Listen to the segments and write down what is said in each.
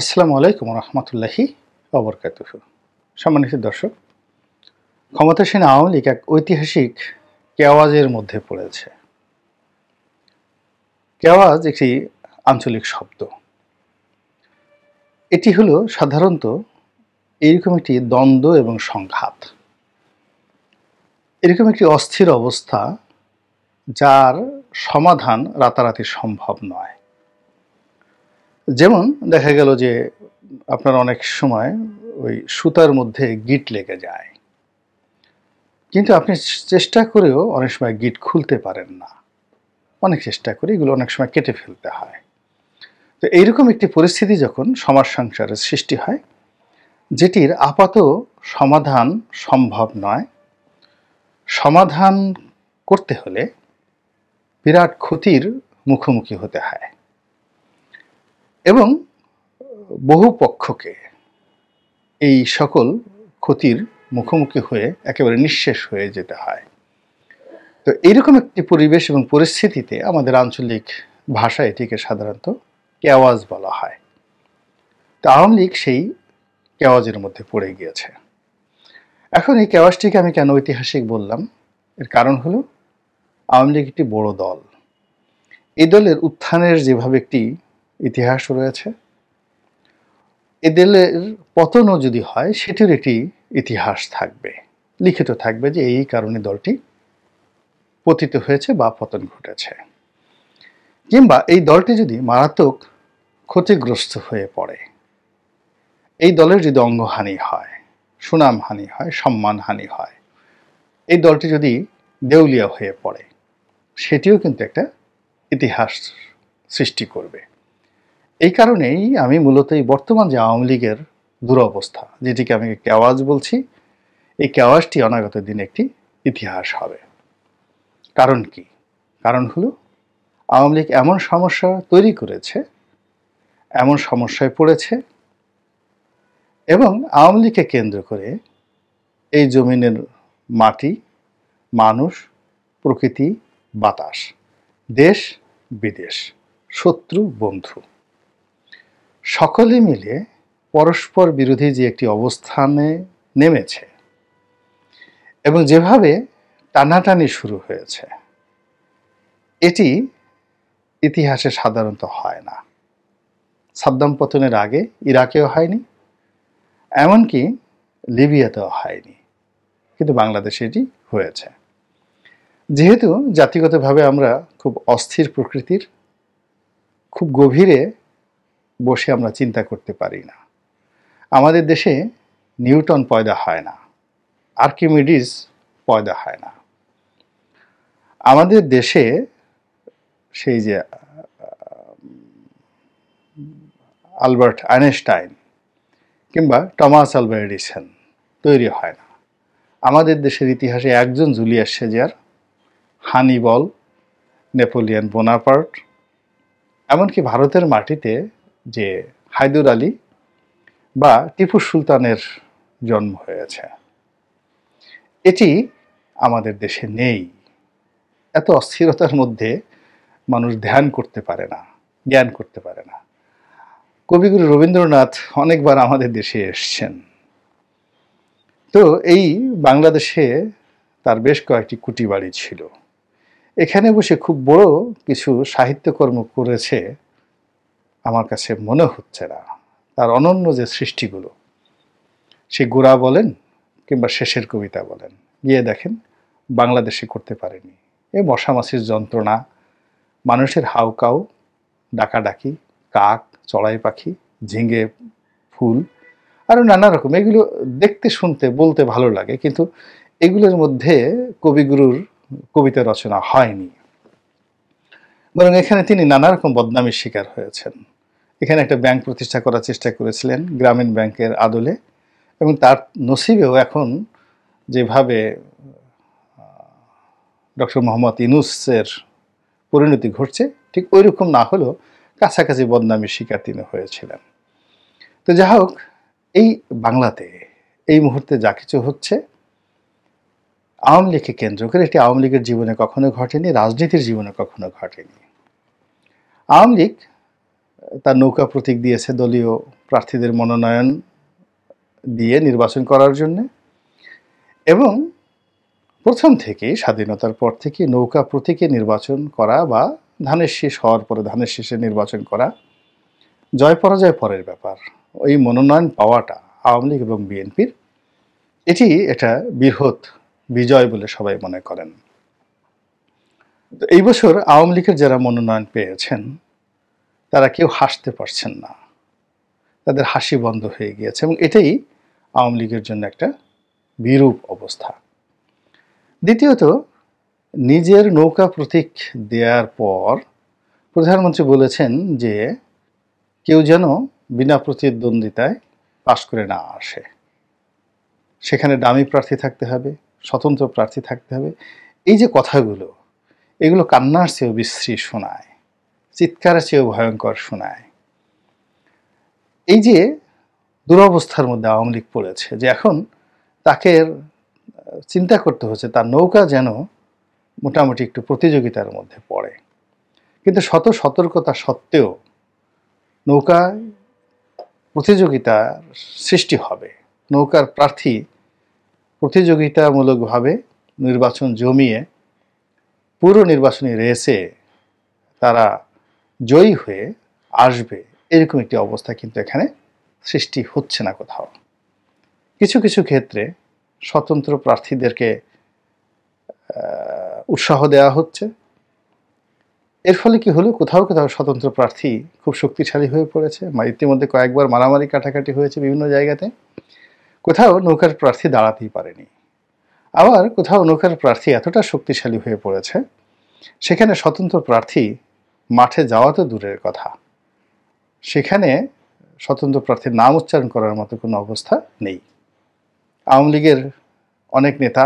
আসসালামু আলাইকুম রহমতুল্লাহি অবরকাত সম্মানিত দর্শক ক্ষমতাসীন আওয়ামী লীগ এক ঐতিহাসিক কেওয়াজের মধ্যে পড়েছে কেওয়াজ একটি আঞ্চলিক শব্দ এটি হল সাধারণত এইরকম একটি দ্বন্দ্ব এবং সংঘাত এরকম একটি অস্থির অবস্থা যার সমাধান রাতারাতি সম্ভব নয় যেমন দেখা গেল যে আপনার অনেক সময় ওই সুতার মধ্যে গিট লেগে যায় কিন্তু আপনি চেষ্টা করেও অনেক সময় গিট খুলতে পারেন না অনেক চেষ্টা করি এগুলো অনেক সময় কেটে ফেলতে হয় তো এইরকম একটি পরিস্থিতি যখন সমাজ সংসারের সৃষ্টি হয় যেটির আপাত সমাধান সম্ভব নয় সমাধান করতে হলে বিরাট ক্ষতির মুখোমুখি হতে হয় এবং বহু পক্ষকে এই সকল ক্ষতির মুখোমুখি হয়ে একেবারে নিঃশেষ হয়ে যেতে হয় তো এইরকম একটি পরিবেশ এবং পরিস্থিতিতে আমাদের আঞ্চলিক ভাষা এটিকে সাধারণত কেওয়াজ বলা হয় তো আওয়ামী লীগ সেই কেওয়াজের মধ্যে পড়ে গিয়েছে এখন এই কেওয়াজটিকে আমি কেন ঐতিহাসিক বললাম এর কারণ হলো আওয়ামী লীগ একটি বড় দল এই দলের উত্থানের যেভাবে একটি ইতিহাস রয়েছে এদের পতনও যদি হয় সেটির একটি ইতিহাস থাকবে লিখিত থাকবে যে এই কারণে দলটি পতিত হয়েছে বা পতন ঘটেছে কিংবা এই দলটি যদি মারাত্মক ক্ষতিগ্রস্ত হয়ে পড়ে এই দলের যদি অঙ্গহানি হয় সুনামহানি হয় সম্মানহানি হয় এই দলটি যদি দেউলিয়া হয়ে পড়ে সেটিও কিন্তু একটা ইতিহাস সৃষ্টি করবে এই কারণেই আমি মূলত এই বর্তমান যে আওয়ামী লীগের দুরবস্থা যেটিকে আমি কেওয়াজ বলছি এই কেওয়াজটি অনাগত দিন একটি ইতিহাস হবে কারণ কি কারণ হলো আওয়ামী লীগ এমন সমস্যা তৈরি করেছে এমন সমস্যায় পড়েছে এবং আওয়ামী লীগকে কেন্দ্র করে এই জমিনের মাটি মানুষ প্রকৃতি বাতাস দেশ বিদেশ শত্রু বন্ধু সকলে মিলে পরস্পর বিরোধী যে একটি অবস্থানে নেমেছে এবং যেভাবে টানাটানি শুরু হয়েছে এটি ইতিহাসে সাধারণত হয় না সাদ্দাম পতনের আগে ইরাকেও হয়নি এমনকি লিবিয়াতেও হয়নি কিন্তু বাংলাদেশে এটি হয়েছে যেহেতু জাতিগতভাবে আমরা খুব অস্থির প্রকৃতির খুব গভীরে বসে আমরা চিন্তা করতে পারি না আমাদের দেশে নিউটন পয়দা হয় না আর্কিমিডিস পয়দা হয় না আমাদের দেশে সেই যে আলবার্ট আইনস্টাইন কিংবা টমাস আলবা এডিসন তৈরি হয় না আমাদের দেশের ইতিহাসে একজন Julius Caesar Hannibal Napoleon Bonaparte এমনকি ভারতের মাটিতে যে হায়দুর আলী বা টিপু সুলতানের জন্ম হয়েছে এটি আমাদের দেশে নেই এত অস্থিরতার মধ্যে মানুষ ধ্যান করতে পারে না জ্ঞান করতে পারে না কবিগুরু রবীন্দ্রনাথ অনেকবার আমাদের দেশে এসছেন তো এই বাংলাদেশে তার বেশ কয়েকটি কুটি বাড়ি ছিল এখানে বসে খুব বড় কিছু সাহিত্যকর্ম করেছে আমার কাছে মনে হচ্ছে না তার অনন্য যে সৃষ্টিগুলো সে গোড়া বলেন কিংবা শেষের কবিতা বলেন গিয়ে দেখেন বাংলাদেশে করতে পারেনি এ মশামাছির যন্ত্রণা মানুষের হাউকাউ ডাকাডাকি কাক চড়াই পাখি ঝিঙে ফুল আরও নানা রকম এগুলো দেখতে শুনতে বলতে ভালো লাগে কিন্তু এগুলোর মধ্যে কবিগুরুর কবিতা রচনা হয়নি বরং এখানে তিনি নানা রকম বদনামের শিকার হয়েছেন এখানে একটা ব্যাংক প্রতিষ্ঠা করার চেষ্টা করেছিলেন গ্রামীণ ব্যাংকের আদলে এবং তার নসিবেও এখন যেভাবে ডক্টর মোহাম্মদ ইনুসের পরিণতি ঘটছে ঠিক ওই রকম না হলেও কাছাকাছি বদনামের শিকার তিনি হয়েছিলেন তো যা হোক এই বাংলাতে এই মুহূর্তে যা কিছু হচ্ছে আওয়ামী লীগকে কেন্দ্র করে এটি আওয়ামী লীগের জীবনে কখনো ঘটেনি রাজনীতির জীবনে কখনো ঘটেনি আওয়ামী লীগ তার নৌকা প্রতীক দিয়েছে দলীয় প্রার্থীদের মনোনয়ন দিয়ে নির্বাচন করার জন্য এবং প্রথম থেকে স্বাধীনতার পর থেকে নৌকা প্রতীকে নির্বাচন করা বা ধানের শেষ হওয়ার পরে ধানের শেষে নির্বাচন করা জয় পরাজয় পরের ব্যাপার ওই মনোনয়ন পাওয়াটা আওয়ামী লীগ এবং বিএনপির এটি এটা বৃহৎ বিজয় বলে সবাই মনে করেন এই বছর আওয়ামী লীগের যারা মনোনয়ন পেয়েছেন তারা কেউ হাসতে পারছেন না তাদের হাসি বন্ধ হয়ে গিয়েছে এবং এটাই আওয়ামী লীগের জন্য একটা বিরূপ অবস্থা দ্বিতীয়ত নিজের নৌকা প্রতীক দেওয়ার পর প্রধানমন্ত্রী বলেছেন যে কেউ যেন বিনা প্রতিদ্বন্দ্বিতায় পাশ করে না আসে সেখানে দামি প্রার্থী থাকতে হবে স্বতন্ত্র প্রার্থী থাকতে হবে এই যে কথাগুলো এগুলো কান্নার চেয়েও বিশ্রী শোনায় চিৎকারের চেয়েও ভয়ঙ্কর শোনায় এই যে দুরবস্থার মধ্যে আওয়ামী লীগ পড়েছে যে এখন তাকে চিন্তা করতে হচ্ছে তার নৌকা যেন মোটামুটি একটু প্রতিযোগিতার মধ্যে পড়ে কিন্তু শত সতর্কতা সত্ত্বেও নৌকায় প্রতিযোগিতার সৃষ্টি হবে নৌকার প্রার্থী প্রতিযোগিতামূলকভাবে নির্বাচন জমিয়ে পুরো নির্বাচনী রেসে তারা জয়ী হয়ে আসবে এরকম একটি অবস্থা কিন্তু এখানে সৃষ্টি হচ্ছে না কোথাও কিছু কিছু ক্ষেত্রে স্বতন্ত্র প্রার্থীদেরকে উৎসাহ দেওয়া হচ্ছে এর ফলে কি হলো কোথাও কোথাও স্বতন্ত্র প্রার্থী খুব শক্তিশালী হয়ে পড়েছে ইতিমধ্যে কয়েকবার মারামারি কাটাকাটি হয়েছে বিভিন্ন জায়গাতে কোথাও নৌকার প্রার্থী দাঁড়াতেই পারেনি আবার কোথাও নৌকার প্রার্থী এতটা শক্তিশালী হয়ে পড়েছে সেখানে স্বতন্ত্র প্রার্থী মাঠে যাওয়া তো দূরের কথা সেখানে স্বতন্ত্র প্রার্থীর নাম উচ্চারণ করার মতো কোনো অবস্থা নেই আওয়ামী লীগের অনেক নেতা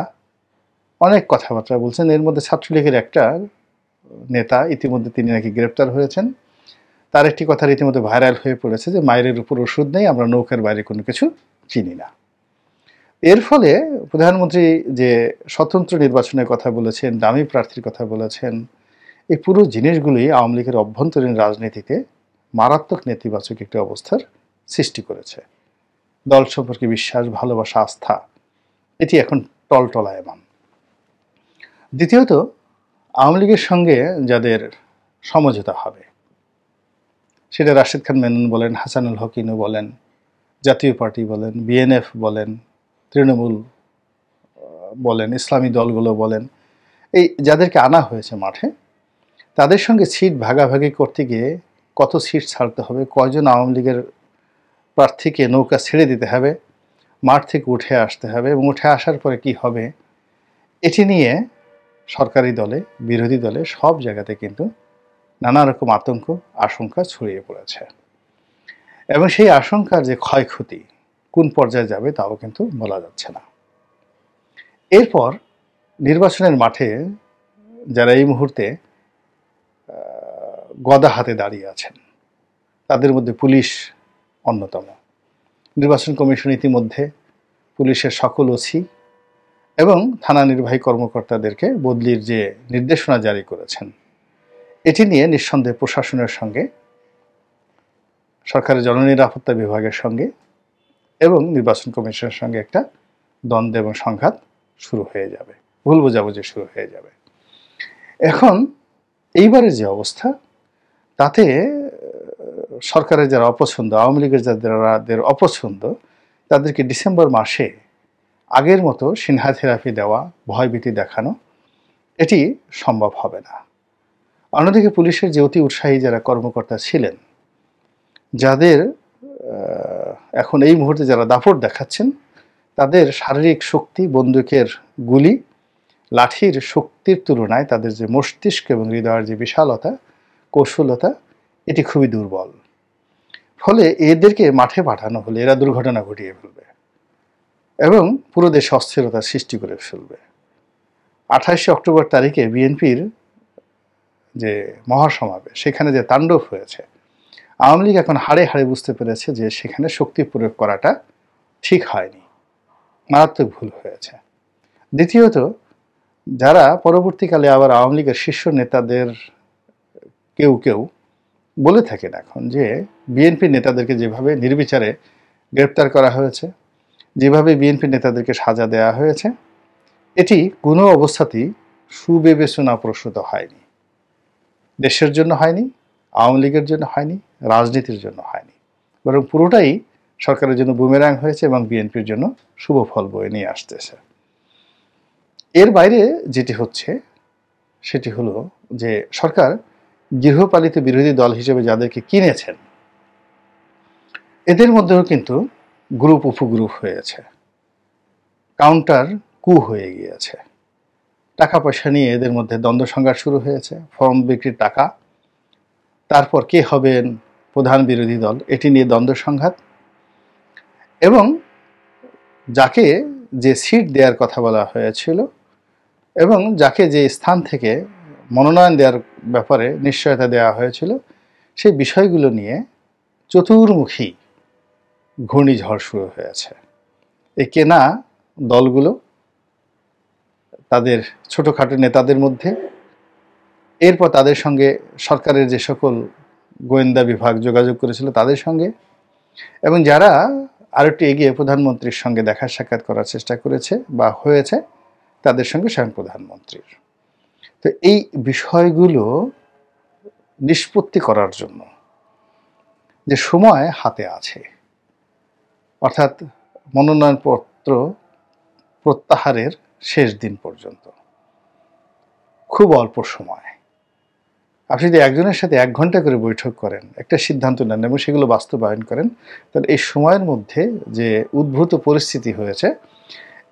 অনেক কথাবার্তা বলছেন এর মধ্যে ছাত্রলীগের একটা নেতা ইতিমধ্যে তিনি নাকি গ্রেপ্তার হয়েছেন তার একটি কথা ইতিমধ্যে ভাইরাল হয়ে পড়েছে যে মায়ের উপর ওষুধ নেই আমরা নৌকার বাইরে কোনো কিছু চিনি না এর ফলে প্রধানমন্ত্রী যে স্বতন্ত্র নির্বাচনের কথা বলেছেন দামি প্রার্থীর কথা বলেছেন এই পুরো জিনিসগুলি আওয়ামী লীগের অভ্যন্তরীণ রাজনীতিতে মারাত্মক নেতিবাচক একটি অবস্থার সৃষ্টি করেছে দল সম্পর্কে বিশ্বাস ভালোবাসা আস্থা এটি এখন টলটলায়মান দ্বিতীয়ত আওয়ামী লীগের সঙ্গে যাদের সমঝোতা হবে সেটা রাশিদ খান মেনন বলেন হাসানুল হকিনু বলেন জাতীয় পার্টি বলেন বিএনএফ বলেন তৃণমূল বলেন ইসলামী দলগুলো বলেন এই যাদেরকে আনা হয়েছে মাঠে তাদের সঙ্গে সিট ভাগাভাগি করতে গিয়ে কত সিট ছাড়তে হবে কয়জন আওয়ামী লীগের প্রার্থীকে নৌকা ছেড়ে দিতে হবে মাঠ থেকে উঠে আসতে হবে এবং উঠে আসার পরে কি হবে এটি নিয়ে সরকারি দলে বিরোধী দলে সব জায়গাতে কিন্তু নানা রকম আতঙ্ক আশঙ্কা ছড়িয়ে পড়েছে এবং সেই আশঙ্কার যে ক্ষয়ক্ষতি কোন পর্যায়ে যাবে তাও কিন্তু বলা যাচ্ছে না এরপর নির্বাচনের মাঠে যারা এই মুহূর্তে গদা হাতে দাঁড়িয়ে আছেন তাদের মধ্যে পুলিশ অন্যতম নির্বাচন কমিশন ইতিমধ্যে পুলিশের সকল ওসি এবং থানা নির্বাহী কর্মকর্তাদেরকে বদলির যে নির্দেশনা জারি করেছেন এটি নিয়ে নিঃসন্দেহে প্রশাসনের সঙ্গে সরকারের জননিরাপত্তা বিভাগের সঙ্গে এবং নির্বাচন কমিশনের সঙ্গে একটা দ্বন্দ্ব এবং সংঘাত শুরু হয়ে যাবে ভুল বোঝাবুঝি শুরু হয়ে যাবে এখন এইবারের যে অবস্থা তাতে সরকারের যারা অপছন্দ আওয়ামী লীগের যাদের অপছন্দ তাদেরকে ডিসেম্বর মাসে আগের মতো সিনহা থেরাপি দেওয়া ভয়ভীতি দেখানো এটি সম্ভব হবে না অন্যদিকে পুলিশের যে অতি উৎসাহী যারা কর্মকর্তা ছিলেন যাদের এখন এই মুহূর্তে যারা দাপট দেখাচ্ছেন তাদের শারীরিক শক্তি বন্দুকের গুলি লাঠির শক্তির তুলনায় তাদের যে মস্তিষ্ক এবং হৃদয়ের যে বিশালতা কৌশলতা এটি খুবই দুর্বল ফলে এদেরকে মাঠে পাঠানো হলে এরা দুর্ঘটনা ঘটিয়ে ফেলবে এবং পুরো দেশ অস্থিরতার সৃষ্টি করে ফেলবে আঠাশে অক্টোবর তারিখে বিএনপির যে মহাসমাবেশ সেখানে যে তাণ্ডব হয়েছে আওয়ামী লীগ এখন হাড়ে হাড়ে বুঝতে পেরেছে যে সেখানে শক্তি প্রয়োগ করাটা ঠিক হয়নি মারাত্মক ভুল হয়েছে দ্বিতীয়ত যারা পরবর্তীকালে আবার আওয়ামী লীগের শীর্ষ নেতাদের কেউ কেউ বলে থাকেন এখন যে বিএনপি নেতাদেরকে যেভাবে নির্বিচারে গ্রেপ্তার করা হয়েছে যেভাবে নেতাদেরকে সাজা দেয়া হয়েছে এটি কোনো অবস্থাতেই সুবিবেচনা প্রসূত হয়নি দেশের জন্য হয়নি আওয়ামী লীগের জন্য হয়নি রাজনীতির জন্য হয়নি বরং পুরোটাই সরকারের জন্য বুমেরাং হয়েছে এবং বিএনপির জন্য শুভ ফল বয়ে নিয়ে আসতেছে এর বাইরে যেটি হচ্ছে সেটি হলো যে সরকার গৃহপালিত বিরোধী দল হিসেবে যাদেরকে কিনেছেন এদের মধ্যেও কিন্তু গ্রুপ উপগ্রুপ হয়েছে কাউন্টার কু হয়ে গিয়েছে টাকা পয়সা নিয়ে এদের মধ্যে দ্বন্দ্ব সংঘাত শুরু হয়েছে ফর্ম বিক্রির টাকা তারপর কে হবেন প্রধান বিরোধী দল এটি নিয়ে দ্বন্দ্ব সংঘাত এবং যাকে যে সিট দেওয়ার কথা বলা হয়েছিল এবং যাকে যে স্থান থেকে মনোনয়ন দেওয়ার ব্যাপারে নিশ্চয়তা দেওয়া হয়েছিল সেই বিষয়গুলো নিয়ে চতুর্মুখী ঘূর্ণিঝড় শুরু হয়েছে এই কেনা দলগুলো তাদের ছোটোখাটো নেতাদের মধ্যে এরপর তাদের সঙ্গে সরকারের যে সকল গোয়েন্দা বিভাগ যোগাযোগ করেছিল তাদের সঙ্গে এবং যারা একটু এগিয়ে প্রধানমন্ত্রীর সঙ্গে দেখা সাক্ষাৎ করার চেষ্টা করেছে বা হয়েছে তাদের সঙ্গে স্বয়ং প্রধানমন্ত্রীর তো এই বিষয়গুলো নিষ্পত্তি করার জন্য যে সময় হাতে আছে অর্থাৎ মনোনয়নপত্র প্রত্যাহারের শেষ দিন পর্যন্ত খুব অল্প সময় আপনি যদি একজনের সাথে এক ঘন্টা করে বৈঠক করেন একটা সিদ্ধান্ত নেন এবং সেগুলো বাস্তবায়ন করেন তাহলে এই সময়ের মধ্যে যে উদ্ভূত পরিস্থিতি হয়েছে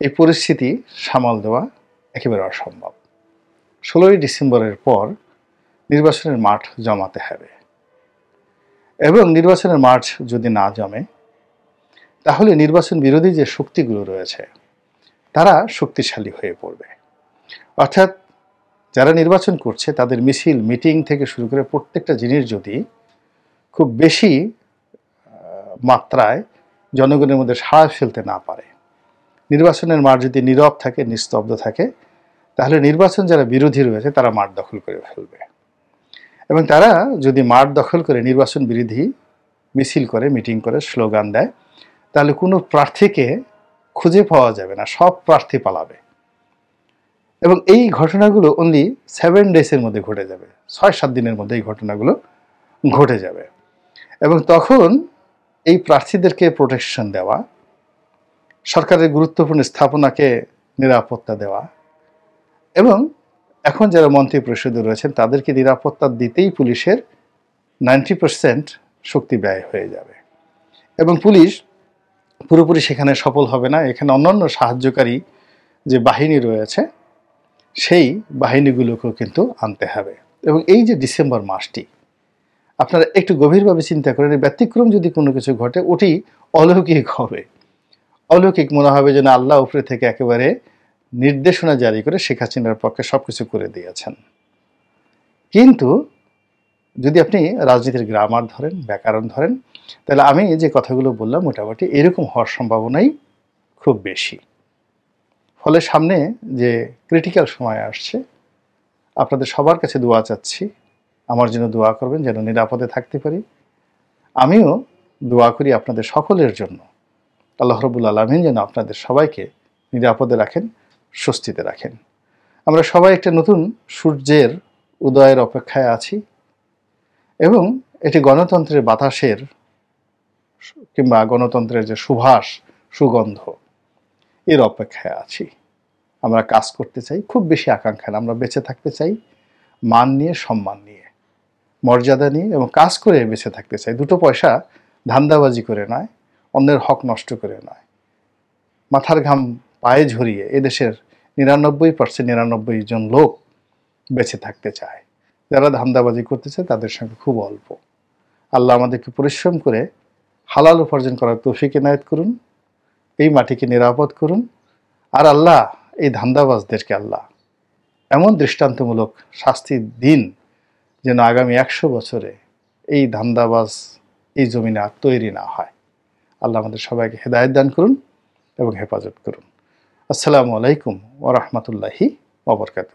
এই পরিস্থিতি সামাল দেওয়া একেবারে অসম্ভব ষোলোই ডিসেম্বরের পর নির্বাচনের মাঠ জমাতে হবে এবং নির্বাচনের মাঠ যদি না জমে তাহলে নির্বাচন বিরোধী যে শক্তিগুলো রয়েছে তারা শক্তিশালী হয়ে পড়বে অর্থাৎ যারা নির্বাচন করছে তাদের মিছিল মিটিং থেকে শুরু করে প্রত্যেকটা জিনিস যদি খুব বেশি মাত্রায় জনগণের মধ্যে সাড়া ফেলতে না পারে নির্বাচনের মাঠ যদি নীরব থাকে নিস্তব্ধ থাকে তাহলে নির্বাচন যারা বিরোধী রয়েছে তারা মাঠ দখল করে ফেলবে এবং তারা যদি মাঠ দখল করে নির্বাচন বিরোধী মিছিল করে মিটিং করে স্লোগান দেয় তাহলে কোনো প্রার্থীকে খুঁজে পাওয়া যাবে না সব প্রার্থী পালাবে এবং এই ঘটনাগুলো অনলি সেভেন ডেসের মধ্যে ঘটে যাবে ছয় সাত দিনের মধ্যে এই ঘটনাগুলো ঘটে যাবে এবং তখন এই প্রার্থীদেরকে প্রোটেকশন দেওয়া সরকারের গুরুত্বপূর্ণ স্থাপনাকে নিরাপত্তা দেওয়া এবং এখন যারা মন্ত্রী পরিষদে রয়েছেন তাদেরকে নিরাপত্তা দিতেই পুলিশের নাইনটি পার্সেন্ট শক্তি ব্যয় হয়ে যাবে এবং পুলিশ পুরোপুরি সেখানে সফল হবে না এখানে অন্যান্য সাহায্যকারী যে বাহিনী রয়েছে সেই বাহিনীগুলোকেও কিন্তু আনতে হবে এবং এই যে ডিসেম্বর মাসটি আপনারা একটু গভীরভাবে চিন্তা করেন ব্যতিক্রম যদি কোনো কিছু ঘটে ওটি অলৌকিক হবে অলৌকিক মনে হবে যেন আল্লাহ উপরে থেকে একেবারে নির্দেশনা জারি করে শেখ হাসিনার পক্ষে সব কিছু করে দিয়েছেন কিন্তু যদি আপনি রাজনীতির গ্রামার ধরেন ব্যাকরণ ধরেন তাহলে আমি যে কথাগুলো বললাম মোটামুটি এরকম হওয়ার সম্ভাবনাই খুব বেশি ফলে সামনে যে ক্রিটিক্যাল সময় আসছে আপনাদের সবার কাছে দোয়া চাচ্ছি আমার জন্য দোয়া করবেন যেন নিরাপদে থাকতে পারি আমিও দোয়া করি আপনাদের সকলের জন্য আল্লাহ রবুল আলমিন যেন আপনাদের সবাইকে নিরাপদে রাখেন স্বস্তিতে রাখেন আমরা সবাই একটা নতুন সূর্যের উদয়ের অপেক্ষায় আছি এবং এটি গণতন্ত্রের বাতাসের কিংবা গণতন্ত্রের যে সুভাষ সুগন্ধ এর অপেক্ষায় আছি আমরা কাজ করতে চাই খুব বেশি আকাঙ্ক্ষা আমরা বেঁচে থাকতে চাই মান নিয়ে সম্মান নিয়ে মর্যাদা নিয়ে এবং কাজ করে বেঁচে থাকতে চাই দুটো পয়সা ধান্দাবাজি করে নয় অন্যের হক নষ্ট করে নয় মাথার ঘাম পায়ে ঝরিয়ে এদেশের নিরানব্বই পার্সেন্ট নিরানব্বই জন লোক বেঁচে থাকতে চায় যারা ধান্দাবাজি করতেছে তাদের সঙ্গে খুব অল্প আল্লাহ আমাদেরকে পরিশ্রম করে হালাল উপার্জন করার তৌফিক এনায়ত করুন এই মাটিকে নিরাপদ করুন আর আল্লাহ এই ধান্দাবাজদেরকে আল্লাহ এমন দৃষ্টান্তমূলক শাস্তি দিন যেন আগামী একশো বছরে এই ধান্দাবাজ এই জমিনে আর তৈরি না হয় আল্লাহ আমাদের সবাইকে হেদায়ত দান করুন এবং হেফাজত করুন আসসালামু আলাইকুম ওরহমতুল্লাহি ওবরকাতু